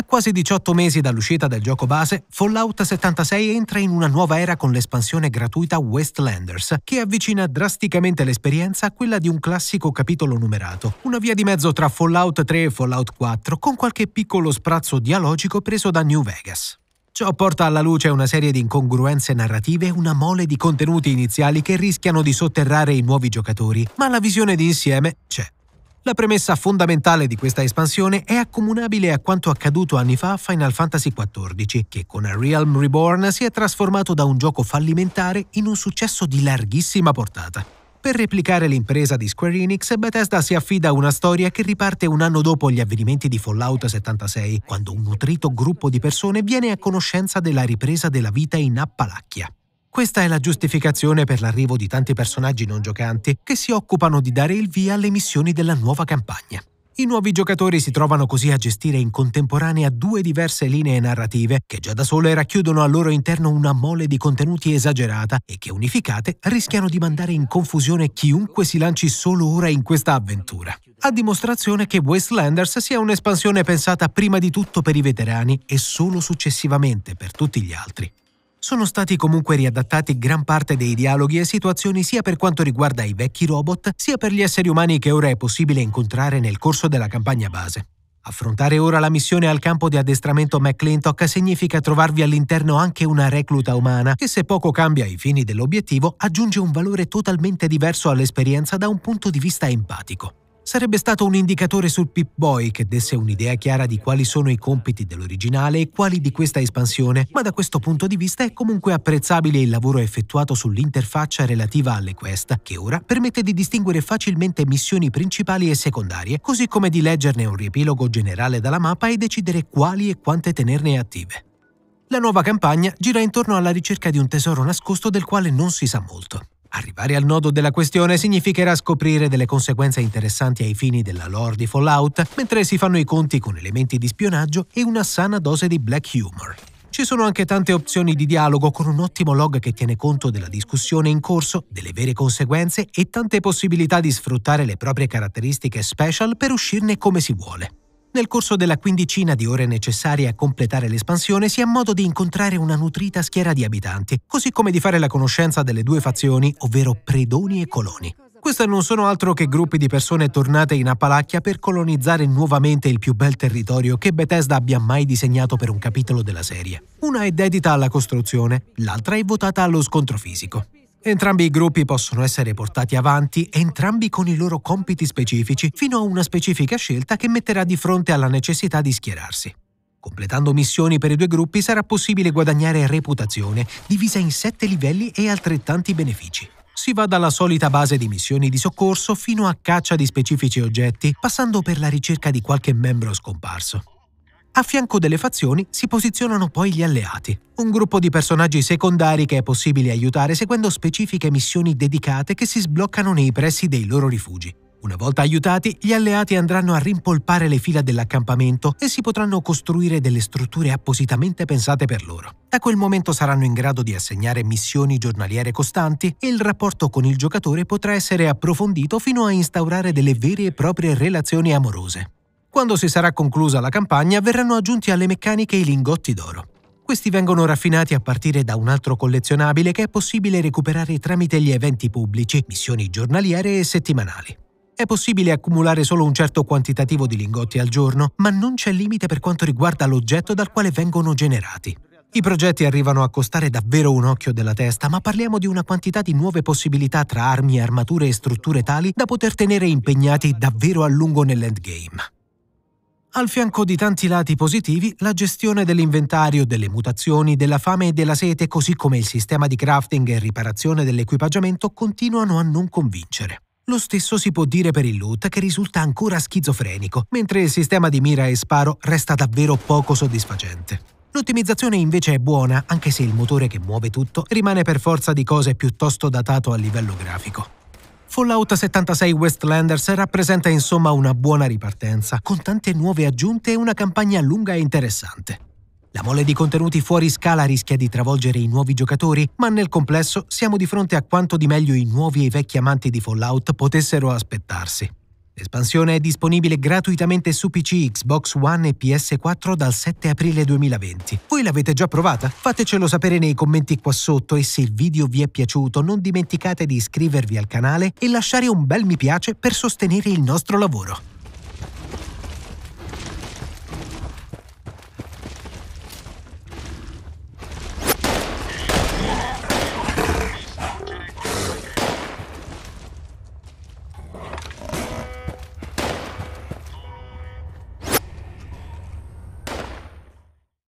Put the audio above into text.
A quasi 18 mesi dall'uscita del gioco base, Fallout 76 entra in una nuova era con l'espansione gratuita Westlanders, che avvicina drasticamente l'esperienza a quella di un classico capitolo numerato. Una via di mezzo tra Fallout 3 e Fallout 4, con qualche piccolo sprazzo dialogico preso da New Vegas. Ciò porta alla luce una serie di incongruenze narrative e una mole di contenuti iniziali che rischiano di sotterrare i nuovi giocatori, ma la visione di insieme c'è. La premessa fondamentale di questa espansione è accomunabile a quanto accaduto anni fa a Final Fantasy XIV, che con A Realm Reborn si è trasformato da un gioco fallimentare in un successo di larghissima portata. Per replicare l'impresa di Square Enix, Bethesda si affida a una storia che riparte un anno dopo gli avvenimenti di Fallout 76, quando un nutrito gruppo di persone viene a conoscenza della ripresa della vita in Appalachia. Questa è la giustificazione per l'arrivo di tanti personaggi non giocanti che si occupano di dare il via alle missioni della nuova campagna. I nuovi giocatori si trovano così a gestire in contemporanea due diverse linee narrative che già da sole racchiudono al loro interno una mole di contenuti esagerata e che unificate rischiano di mandare in confusione chiunque si lanci solo ora in questa avventura. A dimostrazione che Wastelanders sia un'espansione pensata prima di tutto per i veterani e solo successivamente per tutti gli altri. Sono stati comunque riadattati gran parte dei dialoghi e situazioni sia per quanto riguarda i vecchi robot, sia per gli esseri umani che ora è possibile incontrare nel corso della campagna base. Affrontare ora la missione al campo di addestramento McClintock significa trovarvi all'interno anche una recluta umana che se poco cambia i fini dell'obiettivo aggiunge un valore totalmente diverso all'esperienza da un punto di vista empatico sarebbe stato un indicatore sul Pip-Boy che desse un'idea chiara di quali sono i compiti dell'originale e quali di questa espansione, ma da questo punto di vista è comunque apprezzabile il lavoro effettuato sull'interfaccia relativa alle quest, che ora permette di distinguere facilmente missioni principali e secondarie, così come di leggerne un riepilogo generale dalla mappa e decidere quali e quante tenerne attive. La nuova campagna gira intorno alla ricerca di un tesoro nascosto del quale non si sa molto. Arrivare al nodo della questione significherà scoprire delle conseguenze interessanti ai fini della lore di Fallout, mentre si fanno i conti con elementi di spionaggio e una sana dose di black humor. Ci sono anche tante opzioni di dialogo con un ottimo log che tiene conto della discussione in corso, delle vere conseguenze e tante possibilità di sfruttare le proprie caratteristiche special per uscirne come si vuole. Nel corso della quindicina di ore necessarie a completare l'espansione si ha modo di incontrare una nutrita schiera di abitanti, così come di fare la conoscenza delle due fazioni, ovvero predoni e coloni. Queste non sono altro che gruppi di persone tornate in Appalachia per colonizzare nuovamente il più bel territorio che Bethesda abbia mai disegnato per un capitolo della serie. Una è dedita alla costruzione, l'altra è votata allo scontro fisico. Entrambi i gruppi possono essere portati avanti, entrambi con i loro compiti specifici, fino a una specifica scelta che metterà di fronte alla necessità di schierarsi. Completando missioni per i due gruppi sarà possibile guadagnare reputazione, divisa in sette livelli e altrettanti benefici. Si va dalla solita base di missioni di soccorso fino a caccia di specifici oggetti, passando per la ricerca di qualche membro scomparso. A fianco delle fazioni si posizionano poi gli alleati, un gruppo di personaggi secondari che è possibile aiutare seguendo specifiche missioni dedicate che si sbloccano nei pressi dei loro rifugi. Una volta aiutati, gli alleati andranno a rimpolpare le fila dell'accampamento e si potranno costruire delle strutture appositamente pensate per loro. Da quel momento saranno in grado di assegnare missioni giornaliere costanti e il rapporto con il giocatore potrà essere approfondito fino a instaurare delle vere e proprie relazioni amorose. Quando si sarà conclusa la campagna verranno aggiunti alle meccaniche i lingotti d'oro. Questi vengono raffinati a partire da un altro collezionabile che è possibile recuperare tramite gli eventi pubblici, missioni giornaliere e settimanali. È possibile accumulare solo un certo quantitativo di lingotti al giorno, ma non c'è limite per quanto riguarda l'oggetto dal quale vengono generati. I progetti arrivano a costare davvero un occhio della testa, ma parliamo di una quantità di nuove possibilità tra armi, armature e strutture tali da poter tenere impegnati davvero a lungo nell'endgame al fianco di tanti lati positivi, la gestione dell'inventario, delle mutazioni, della fame e della sete, così come il sistema di crafting e riparazione dell'equipaggiamento continuano a non convincere. Lo stesso si può dire per il loot che risulta ancora schizofrenico, mentre il sistema di mira e sparo resta davvero poco soddisfacente. L'ottimizzazione invece è buona, anche se il motore che muove tutto rimane per forza di cose piuttosto datato a livello grafico. Fallout 76 Westlanders rappresenta insomma una buona ripartenza, con tante nuove aggiunte e una campagna lunga e interessante. La mole di contenuti fuori scala rischia di travolgere i nuovi giocatori, ma nel complesso siamo di fronte a quanto di meglio i nuovi e i vecchi amanti di Fallout potessero aspettarsi. L'espansione è disponibile gratuitamente su PC, Xbox One e PS4 dal 7 aprile 2020. Voi l'avete già provata? Fatecelo sapere nei commenti qua sotto e se il video vi è piaciuto non dimenticate di iscrivervi al canale e lasciare un bel mi piace per sostenere il nostro lavoro.